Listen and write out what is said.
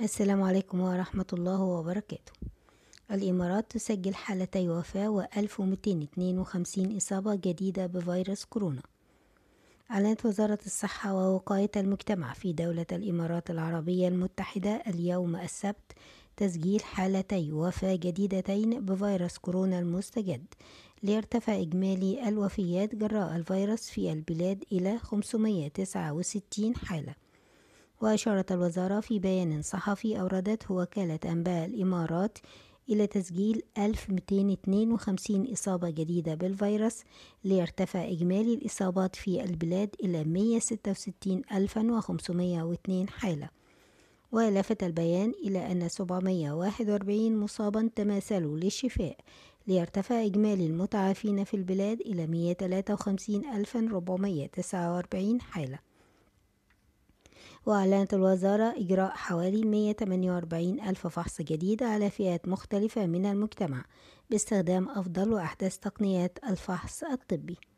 السلام عليكم ورحمة الله وبركاته الإمارات تسجل حالتي وفاة و1252 إصابة جديدة بفيروس كورونا أعلنت وزارة الصحة ووقاية المجتمع في دولة الإمارات العربية المتحدة اليوم السبت تسجيل حالتي وفاة جديدتين بفيروس كورونا المستجد ليرتفع إجمالي الوفيات جراء الفيروس في البلاد إلى 569 حالة وأشارت الوزارة في بيان صحفي أوردته وكالة أنباء الإمارات إلى تسجيل 1252 إصابة جديدة بالفيروس ليرتفع إجمالي الإصابات في البلاد إلى 166502 حالة ولفت البيان إلى أن 741 مصابا تماثلوا للشفاء ليرتفع إجمالي المتعافين في البلاد إلى 153449 حالة وأعلنت الوزارة إجراء حوالي 148 ألف فحص جديد على فئات مختلفة من المجتمع باستخدام أفضل وأحدث تقنيات الفحص الطبي